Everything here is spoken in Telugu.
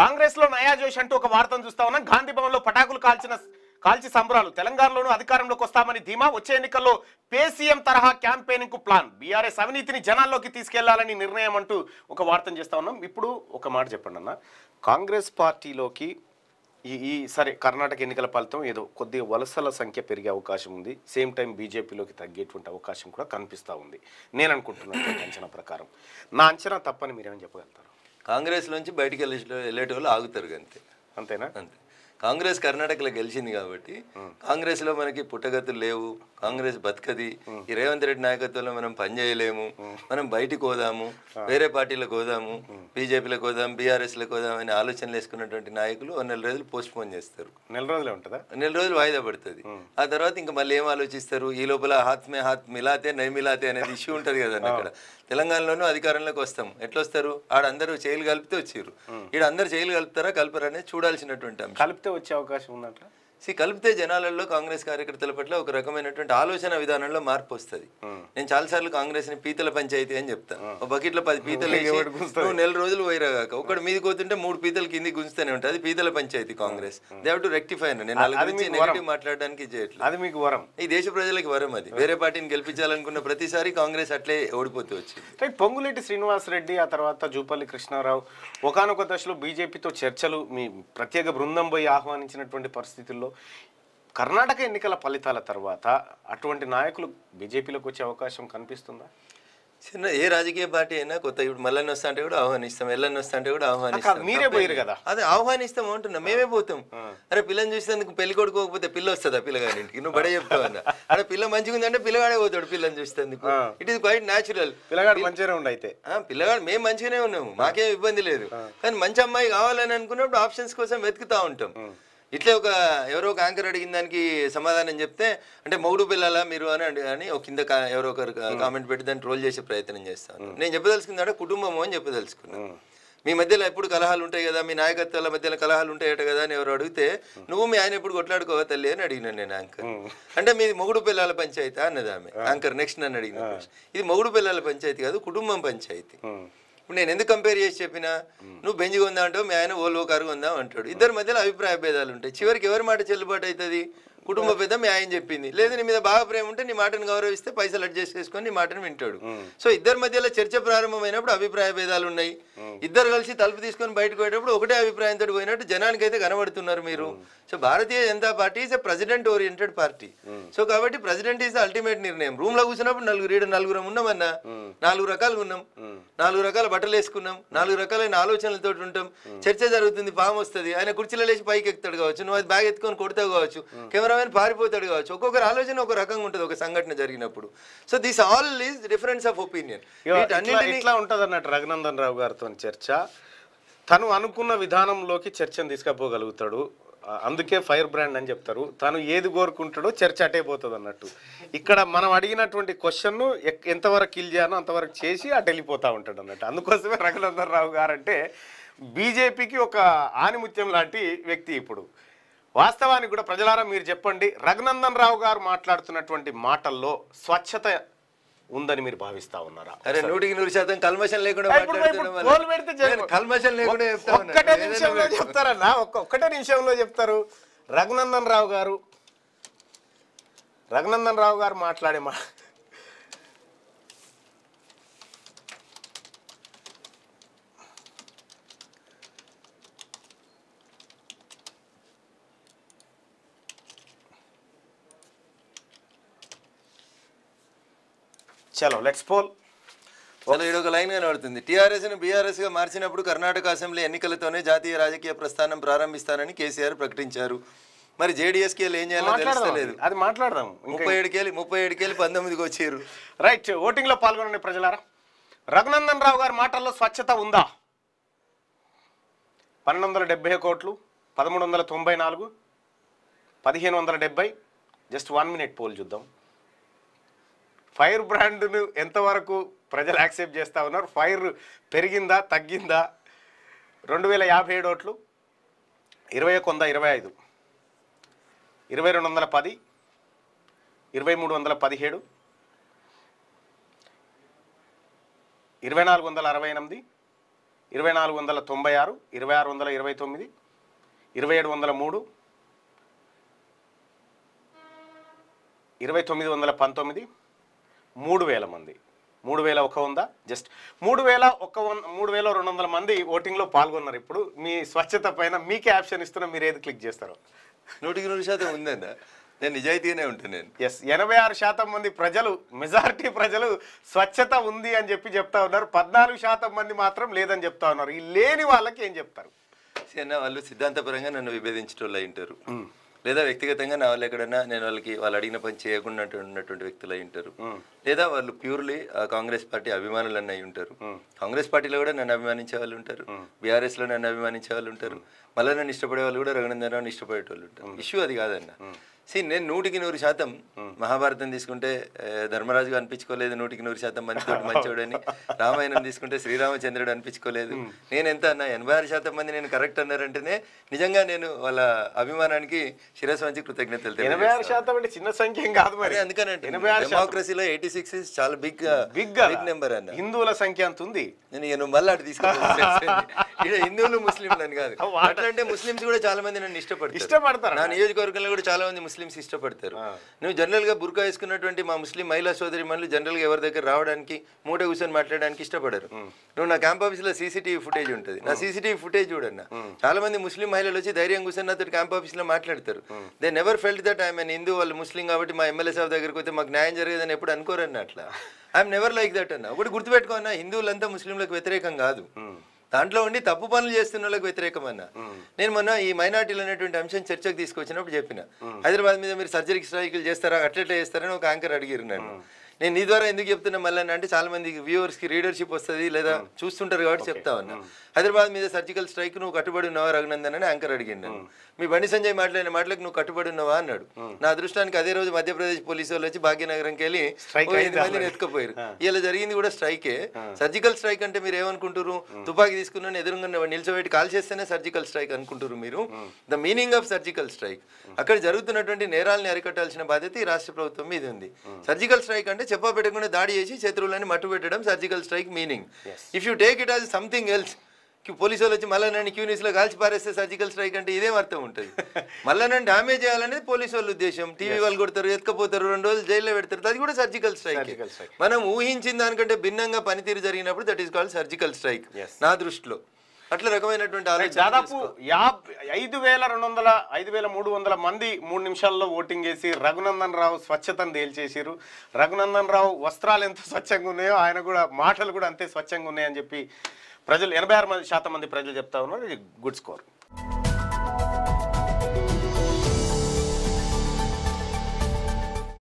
కాంగ్రెస్ లో నయా జోష్ అంటూ ఒక వార్తను చూస్తా ఉన్నాం గాంధీ భవన్ లో పటాకులు కాల్చిన కాల్చి సంబరాలు తెలంగాణలోనూ అధికారంలోకి వస్తామని ధీమా వచ్చే ఎన్నికల్లో పేసీఎం తరహా క్యాంపెయినింగ్ కు ప్లాన్ బీఆర్ఎస్ అవినీతిని జనాల్లోకి తీసుకెళ్లాలని నిర్ణయం అంటూ ఒక వార్తను చేస్తా ఉన్నాం ఇప్పుడు ఒక మాట చెప్పండి అన్న కాంగ్రెస్ పార్టీలోకి ఈ ఈ సరే కర్ణాటక ఎన్నికల ఫలితం ఏదో కొద్దిగా వలసల సంఖ్య పెరిగే అవకాశం ఉంది సేమ్ టైం బీజేపీలోకి తగ్గేటువంటి అవకాశం కూడా కనిపిస్తూ ఉంది నేను అనుకుంటున్నాను అంచనా ప్రకారం నా అంచనా తప్పని మీరేమని చెప్పగలుగుతారు కాంగ్రెస్ నుంచి బయటికి వెళ్ళి వెళ్ళేటోళ్ళు ఆగుతారు అంతే అంతేనా అంతే కాంగ్రెస్ కర్ణాటకలో గెలిచింది కాబట్టి కాంగ్రెస్ లో మనకి పుట్టగతులు లేవు కాంగ్రెస్ బతకది ఈ రేవంత్ రెడ్డి నాయకత్వంలో మనం పనిచేయలేము మనం బయటికి పోదాము వేరే పార్టీలకు పోదాము బీజేపీలకు పోదాం లకు పోదాం అనే ఆలోచనలు వేసుకున్నటువంటి నాయకులు నెల రోజులు పోస్ట్ పోన్ చేస్తారు నెల రోజులు ఉంటుందా నెల రోజులు వాయిదా పడుతుంది ఆ తర్వాత ఇంకా మళ్ళీ ఏం ఆలోచిస్తారు ఈ లోపల హాత్మే హాత్ మిలాతే నై మిలాతే అనేది ఇష్యూ ఉంటుంది కదండి అక్కడ తెలంగాణలోనూ అధికారంలోకి వస్తాం ఎట్లా వస్తారు ఆడందరూ చేయలు కలిపితే వచ్చారు ఈడ అందరు చేయలు కలుపుతారా కలపరా అనేది చూడాల్సినటువంటి కలిపితే వచ్చే అవకాశం ఉన్నట్లు సి కలిపితే జనాలలో కాంగ్రెస్ కార్యకర్తల పట్ల ఒక రకమైనటువంటి ఆలోచన విధానంలో మార్పు వస్తుంది నేను చాలాసార్లు ని పీతల పంచాయతీ అని చెప్తాను ఒక బకెట్లో పది పీతలు నువ్వు నెల రోజులు పోయిరాగాక ఒకటి మీది కోతుంటే మూడు పీతలు కింది గుంజుతూనే ఉంటుంది అది పీతల పంచాయతీ కాంగ్రెస్ దే టు రెక్టిఫై అని నేను గురించి నెగిటివ్ మాట్లాడడానికి చేయట్లేదు అది మీకు వరం ఈ దేశ ప్రజలకి వరం అది వేరే పార్టీని గెలిపించాలనుకున్న ప్రతిసారి కాంగ్రెస్ అట్లే ఓడిపోతూ వచ్చింది పొంగులేటి శ్రీనివాస్ రెడ్డి ఆ తర్వాత జూపల్లి కృష్ణారావు ఒకనొక దశలో బీజేపీతో చర్చలు మీ ప్రత్యేక బృందం పోయి ఆహ్వానించినటువంటి పరిస్థితుల్లో కర్ణాటక ఎన్నికల ఫలితాల తర్వాత అటువంటి నాయకులు బీజేపీలోకి వచ్చే అవకాశం కనిపిస్తుందా చిన్న ఏ రాజకీయ పార్టీ అయినా కొత్త ఇప్పుడు మళ్ళీ వస్తా అంటే కూడా ఆహ్వానిస్తాం ఎల్లని వస్తా అంటే కూడా ఆహ్వానిస్తాం మీరే పోయారు కదా అదే ఆహ్వానిస్తాం అంటున్నాం మేమే పోతాం అరే పిల్లని చూసినందుకు పెళ్లి కొడుకోకపోతే పిల్ల వస్తుందా పిల్లగాడి ఇంటికి నువ్వు బడే చెప్తావు అన్న అరే పిల్ల మంచిగా ఉందంటే పిల్లగాడే పోతాడు పిల్లని చూసినందుకు ఇట్ ఇస్ క్వైట్ న్యాచురల్ పిల్లగాడు మంచిగానే ఉండి అయితే పిల్లగాడు మేము మంచిగానే ఉన్నాము మాకేం ఇబ్బంది లేదు కానీ మంచి అమ్మాయి కావాలని అనుకున్నప్పుడు ఆప్షన్స్ కోసం వెతుకుతా ఉంటాం ఇట్లే ఒక ఎవరో ఒక అడిగిన దానికి సమాధానం చెప్తే అంటే మౌడు పిల్లల మీరు అని అని ఒక కింద ఎవరో ఒకరు కామెంట్ పెట్టి దాన్ని ట్రోల్ చేసే ప్రయత్నం చేస్తాను నేను చెప్పదలుచుకుందంటే కుటుంబము అని చెప్పదలుచుకున్నాను మీ మధ్యలో ఎప్పుడు కలహాలు ఉంటాయి కదా మీ నాయకత్వాల మధ్యలో కలహాలు ఉంటాయట కదా అని ఎవరు అడిగితే నువ్వు మీ ఆయన ఎప్పుడు కొట్లాడుకోవా తల్లి అని అడిగినాను నేను యాంకర్ అంటే మీది మొగుడు పిల్లల పంచాయతీ అన్నది ఆమె యాంకర్ నెక్స్ట్ నన్ను అడిగిన ఇది మొగుడు పిల్లల పంచాయతీ కాదు కుటుంబం పంచాయతీ ఇప్పుడు నేను ఎందుకు కంపేర్ చేసి చెప్పినా నువ్వు బెంజ్ ఉందా అంటావు మీ ఆయన ఓల్వో కారు కొందాం అంటాడు ఇద్దరి మధ్యలో అభిప్రాయ భేదాలు ఉంటాయి చివరికి ఎవరి మాట చెల్లుబాటు అవుతుంది కుటుంబ పెద్ద మీ ఆయన చెప్పింది లేదు నీ మీద బాగా ప్రేమ ఉంటే నీ మాటను గౌరవిస్తే పైసలు అడ్జస్ట్ చేసుకొని నీ మాటను వింటాడు hmm. సో ఇద్దరి మధ్యలో చర్చ ప్రారంభమైనప్పుడు అభిప్రాయ భేదాలు ఉన్నాయి hmm. ఇద్దరు కలిసి తలుపు తీసుకొని బయటకు పోయేటప్పుడు ఒకటే అభిప్రాయంతో పోయినట్టు జనానికి అయితే కనబడుతున్నారు మీరు hmm. So Bharatiya Janata Party is a president oriented party so కాబట్టి ప్రెసిడెంట్ ఈజ్ అల్టిమేట్ నిర్ణయం రూమ్ లో కూర్చున్నప్పుడు నలుగురు ఏడు నలుగురం ఉన్నామన్నా నాలుగు రకాలుగా ఉన్నాం నాలుగు రకాల బట్టలు వేసుకున్నాం నాలుగు రకాలైన ఆలోచనలతో ఉంటాం చర్చ జరుగుతుంది పాము వస్తుంది ఆయన కుర్చీలో లేచి పైకి ఎక్కుతాడు కావచ్చు నువ్వు అది బ్యాగ్ ఎత్తుకొని కొడతావు కావచ్చు కెమెరా అని పారిపోతాడు కావచ్చు ఒక్కొక్కరు ఆలోచన ఒక రకంగా ఉంటుంది ఒక సంఘటన జరిగినప్పుడు so this all is difference of opinion ఇట్లా ఉంటుంది అన్నట్టు రఘునందన్ రావు గారితో చర్చ తను అనుకున్న విధానంలోకి చర్చను తీసుకుపోగలుగుతాడు అందుకే ఫైర్ బ్రాండ్ అని చెప్తారు తను ఏది కోరుకుంటాడో చర్చ అటే పోతుంది అన్నట్టు ఇక్కడ మనం అడిగినటువంటి క్వశ్చన్ను ఎంతవరకు కిల్ చేయాలో అంతవరకు చేసి అటు వెళ్ళిపోతూ ఉంటాడు అన్నట్టు అందుకోసమే రఘునందన్ రావు గారంటే బీజేపీకి ఒక ఆనిముత్యం లాంటి వ్యక్తి ఇప్పుడు వాస్తవానికి కూడా ప్రజలారా మీరు చెప్పండి రఘునందన్ రావు గారు మాట్లాడుతున్నటువంటి మాటల్లో స్వచ్ఛత ఉందని మీరు భావిస్తా ఉన్నారా అరే నూటికి నూరు శాతం కల్మషన్ లేకుండా లేకుండా ఒక్కటే నిమిషంలో చెప్తారు రఘునందన్ రావు గారు రఘునందన్ రావు గారు మాట్లాడే మా చలో లెట్స్ పోల్ ఇది ఒక లైన్ కనబడుతుంది బీఆర్ఎస్ బీఆర్ఎస్గా మార్చినప్పుడు కర్ణాటక అసెంబ్లీ ఎన్నికలతోనే జాతీయ రాజకీయ ప్రస్థానం ప్రారంభిస్తానని కేసీఆర్ ప్రకటించారు మరి జేడిఎస్ కేలు ఏం చేయాలో అది మాట్లాడదాం ముప్పై ఏడు కేలు ముప్పై ఏడు కేలు పంతొమ్మిదికి వచ్చారు రైట్ ఓటింగ్లో పాల్గొనండి ప్రజలారా రఘునందన్ రావు గారి మాటల్లో స్వచ్ఛత ఉందా పన్నెండు వందల కోట్లు పదమూడు వందల తొంభై నాలుగు పదిహేను వందల జస్ట్ వన్ మినిట్ పోల్ చూద్దాం ఫైర్ బ్రాండ్ను ఎంతవరకు ప్రజలు యాక్సెప్ట్ చేస్తూ ఉన్నారు ఫైర్ పెరిగిందా తగ్గిందా రెండు వేల యాభై ఏడు ఓట్లు ఇరవై ఒక వంద ఇరవై ఐదు ఇరవై రెండు వందల పది ఇరవై మూడు వందల పదిహేడు ఇరవై నాలుగు వందల అరవై ఎనిమిది ఇరవై నాలుగు వందల తొంభై ఆరు ఇరవై ఆరు వందల ఇరవై తొమ్మిది ఇరవై ఏడు వందల మూడు ఇరవై తొమ్మిది వందల పంతొమ్మిది మూడు వేల మంది మూడు వేల ఒక వంద జస్ట్ మూడు వేల ఒక వంద మూడు వేల రెండు వందల మంది ఓటింగ్లో పాల్గొన్నారు ఇప్పుడు మీ స్వచ్ఛత పైన మీకే ఆప్షన్ ఇస్తున్నా మీరు ఏది క్లిక్ చేస్తారు నూటికి నూరు శాతం ఉందండి నేను నిజాయితీనే ఉంటాను నేను ఎస్ ఎనభై ఆరు శాతం మంది ప్రజలు మెజారిటీ ప్రజలు స్వచ్ఛత ఉంది అని చెప్పి చెప్తా ఉన్నారు పద్నాలుగు శాతం మంది మాత్రం లేదని చెప్తా ఉన్నారు ఈ లేని వాళ్ళకి ఏం చెప్తారు వాళ్ళు సిద్ధాంతపరంగా నన్ను విభేదించడం ఉంటారు లేదా వ్యక్తిగతంగా నా వాళ్ళు ఎక్కడన్నా నేను వాళ్ళకి వాళ్ళు అడిగిన పని చేయకుండా ఉన్నటువంటి వ్యక్తులు అయి ఉంటారు లేదా వాళ్ళు ప్యూర్లీ కాంగ్రెస్ పార్టీ అభిమానులు అయి ఉంటారు కాంగ్రెస్ పార్టీలో కూడా నన్ను అభిమానించే వాళ్ళు ఉంటారు బీఆర్ఎస్లో నన్ను అభిమానించే వాళ్ళు ఉంటారు మళ్ళీ నన్ను ఇష్టపడే వాళ్ళు కూడా రఘునందనరావుని ఇష్టపడేటోళ్ళు ఉంటారు ఇష్యూ అది కాదన్న సీ నేను నూటికి నూరు శాతం మహాభారతం తీసుకుంటే ధర్మరాజు అనిపించుకోలేదు నూటికి నూరు శాతం మంచివాడు మంచోడని రామాయణం తీసుకుంటే శ్రీరామచంద్రుడు అనిపించుకోలేదు నేను ఎంత అన్న ఎనభై ఆరు శాతం మంది నేను కరెక్ట్ అన్నారంటేనే నిజంగా నేను వాళ్ళ అభిమానానికి శిరస్సు మంచి కృతజ్ఞతలు ఎనభై ఆరు శాతం అంటే చిన్న సంఖ్య కాదు మరి అందుకనంటే డెమోక్రసీలో ఎయిటీ సిక్స్ చాలా బిగ్ బిగ్ బిగ్ నెంబర్ అన్న హిందువుల సంఖ్య అంత ఉంది నేను మళ్ళీ అటు తీసుకుంటాను హిందువులు ముస్లింలు అని కాదు అంటే ముస్లిమ్స్ కూడా చాలా మంది నన్ను ఇష్టపడతారు ఇష్టపడతారు నా నియోజకవర్గంలో కూడా చాలా మంది ముస్లింస్ ఇష్టపడతారు నువ్వు జనరల్ గా బుర్కా వేసుకున్నటువంటి మా ముస్లిం మహిళా సోదరి మనులు జనరల్ గా ఎవరి దగ్గర రావడానికి మూట కూర్చొని మాట్లాడడానికి ఇష్టపడరు నువ్వు నా క్యాంప్ ఆఫీస్ లో సీసీటీవీ ఫుటేజ్ ఉంటుంది నా సీసీటీవీ ఫుటేజ్ చూడన్న చాలా మంది ముస్లిం మహిళలు వచ్చి ధైర్యం కూర్చొని నాతో క్యాంప్ ఆఫీస్ లో మాట్లాడతారు they never felt that I mean Hindu వాళ్ళు ముస్లిం కాబట్టి మా ఎమ్మెల్యే సాబ్ దగ్గరికి వస్తే మాకు న్యాయం జరగదని ఎప్పుడు అనుకోరన్న అట్లా ఐఎమ్ నెవర్ లైక్ దట్ అన్న ఒకటి గుర్తుపెట్టుకో హిందువులంతా ముస్లింలకు వ్యతిరేకం కాదు దాంట్లో ఉండి తప్పు పనులు చేస్తున్న వాళ్ళకి వ్యతిరేకమన్నా నేను మొన్న ఈ మైనార్టీలు అనేటువంటి అంశం చర్చకు తీసుకొచ్చినప్పుడు చెప్పిన హైదరాబాద్ మీద మీరు సర్జరీ స్ట్రైకులు చేస్తారా అట్లట్లా చేస్తారని ఒక యాంకర్ అడిగిరు నన్ను నేను నీ ద్వారా ఎందుకు చెప్తున్నా మళ్ళీ అంటే చాలా మంది కి రీడర్షిప్ వస్తుంది లేదా చూస్తుంటారు కాబట్టి చెప్తా ఉన్నా హైదరాబాద్ మీద సర్జికల్ స్ట్రైక్ నువ్వు కట్టుబడి ఉన్నావా రఘునందన్ అని యాంకర్ అడిగిండు మీ బండి సంజయ్ మాట్లాడిన మాటలకు నువ్వు కట్టుబడి ఉన్నావా అన్నాడు నా అదృష్టానికి అదే రోజు మధ్యప్రదేశ్ పోలీసు వాళ్ళు వచ్చి భాగ్యనగరంకి వెళ్ళి ఎనిమిది మందిని ఎత్తుకుపోయారు ఇలా జరిగింది కూడా స్ట్రైకే సర్జికల్ స్ట్రైక్ అంటే మీరు ఏమనుకుంటారు తుపాకి తీసుకున్న ఎదురుగా నిల్చోబెట్టి కాల్ చేస్తేనే సర్జికల్ స్ట్రైక్ అనుకుంటారు మీరు the meaning of surgical strike అక్కడ జరుగుతున్నటువంటి నేరాలను అరికట్టాల్సిన బాధ్యత ఈ రాష్ట్ర ప్రభుత్వం మీద ఉంది సర్జికల్ స్ట్రైక్ అంటే చెప్ప పెట్టకుండా దాడి చేసి శత్రువులని మట్టు పెట్టడం surgical strike meaning if you take it as something else police వాళ్ళు వచ్చి మళ్ళీ నన్ను క్యూనిస్లో కాల్చి పారేస్తే సర్జికల్ స్ట్రైక్ అంటే ఇదేం అర్థం ఉంటుంది మళ్ళీ నన్ను డామేజ్ చేయాలనేది పోలీసు వాళ్ళ ఉద్దేశం టీవీ వాళ్ళు కొడతారు ఎత్తుకపోతారు రెండు రోజులు జైల్లో పెడతారు అది కూడా సర్జికల్ స్ట్రైక్ మనం ఊహించిన దానికంటే భిన్నంగా పనితీరు జరిగినప్పుడు that is called surgical strike నా దృష్టిలో అట్లా రకమైనటువంటి దాదాపు ఐదు వేల రెండు వందల ఐదు వేల మూడు వందల మంది మూడు నిమిషాల్లో ఓటింగ్ చేసి రఘునందన్ రావు స్వచ్ఛతను తేల్చేసారు రఘునందన్ రావు వస్త్రాలు ఎంత స్వచ్ఛంగా ఉన్నాయో ఆయన కూడా మాటలు కూడా అంతే స్వచ్ఛంగా ఉన్నాయని చెప్పి ప్రజలు ఎనభై ఆరు శాతం మంది ప్రజలు చెప్తా ఉన్నారు ఇది గుడ్ స్కోర్